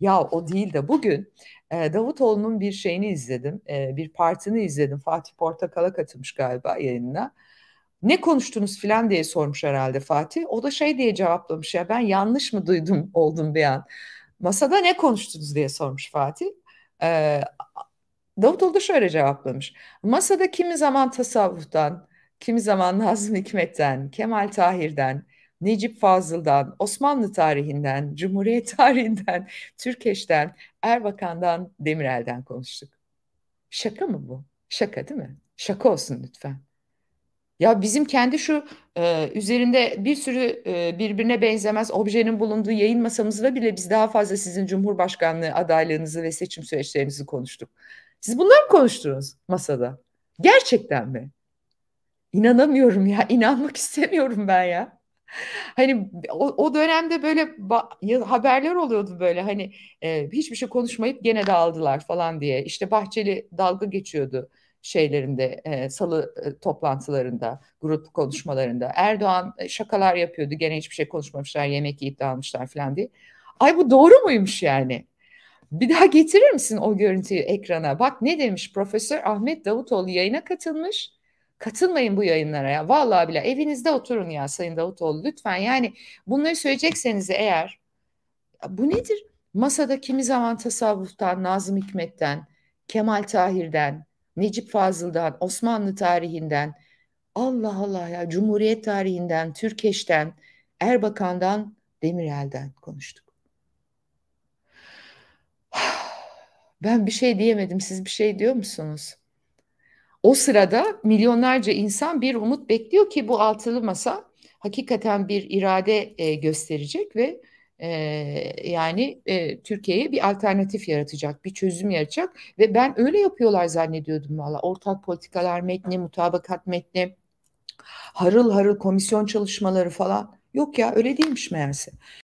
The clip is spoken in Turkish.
Ya o değil de bugün e, Davutoğlu'nun bir şeyini izledim. E, bir partini izledim. Fatih Portakal'a katılmış galiba yayınına. Ne konuştunuz filan diye sormuş herhalde Fatih. O da şey diye cevaplamış ya ben yanlış mı duydum oldum bir an. Masada ne konuştunuz diye sormuş Fatih. E, Davutoğlu da şöyle cevaplamış. Masada kimi zaman tasavvuftan, kimi zaman Nazım Hikmet'ten, Kemal Tahir'den, Necip Fazıl'dan, Osmanlı tarihinden, Cumhuriyet tarihinden, Türkeş'ten, Erbakan'dan, Demirel'den konuştuk. Şaka mı bu? Şaka değil mi? Şaka olsun lütfen. Ya bizim kendi şu e, üzerinde bir sürü e, birbirine benzemez objenin bulunduğu yayın masamızda bile biz daha fazla sizin Cumhurbaşkanlığı adaylığınızı ve seçim süreçlerinizi konuştuk. Siz bunları mı konuştunuz masada? Gerçekten mi? İnanamıyorum ya, inanmak istemiyorum ben ya hani o, o dönemde böyle haberler oluyordu böyle hani e, hiçbir şey konuşmayıp gene dağıldılar falan diye. İşte Bahçeli dalga geçiyordu şeylerinde e, salı e, toplantılarında grup konuşmalarında Erdoğan e, şakalar yapıyordu gene hiçbir şey konuşmamışlar yemek yiyip dağılmışlar falan diye. Ay bu doğru muymuş yani? Bir daha getirir misin o görüntüyü ekrana? Bak ne demiş Profesör Ahmet Davutoğlu yayına katılmış. Katılmayın bu yayınlara ya. Vallahi bile evinizde oturun ya Sayın Davutoğlu lütfen. Yani bunları söyleyecekseniz eğer bu nedir? Masada kimi zaman tasavvuftan, Nazım Hikmet'ten, Kemal Tahir'den, Necip Fazıl'dan, Osmanlı tarihinden, Allah Allah ya Cumhuriyet tarihinden, Türkeş'ten, Erbakan'dan, Demirel'den konuştuk. Ben bir şey diyemedim. Siz bir şey diyor musunuz? O sırada milyonlarca insan bir umut bekliyor ki bu altılı masa hakikaten bir irade e, gösterecek ve e, yani e, Türkiye'ye bir alternatif yaratacak, bir çözüm yaratacak ve ben öyle yapıyorlar zannediyordum valla. Ortak politikalar metni, mutabakat metni, harıl harıl komisyon çalışmaları falan. Yok ya öyle değilmiş meğerse.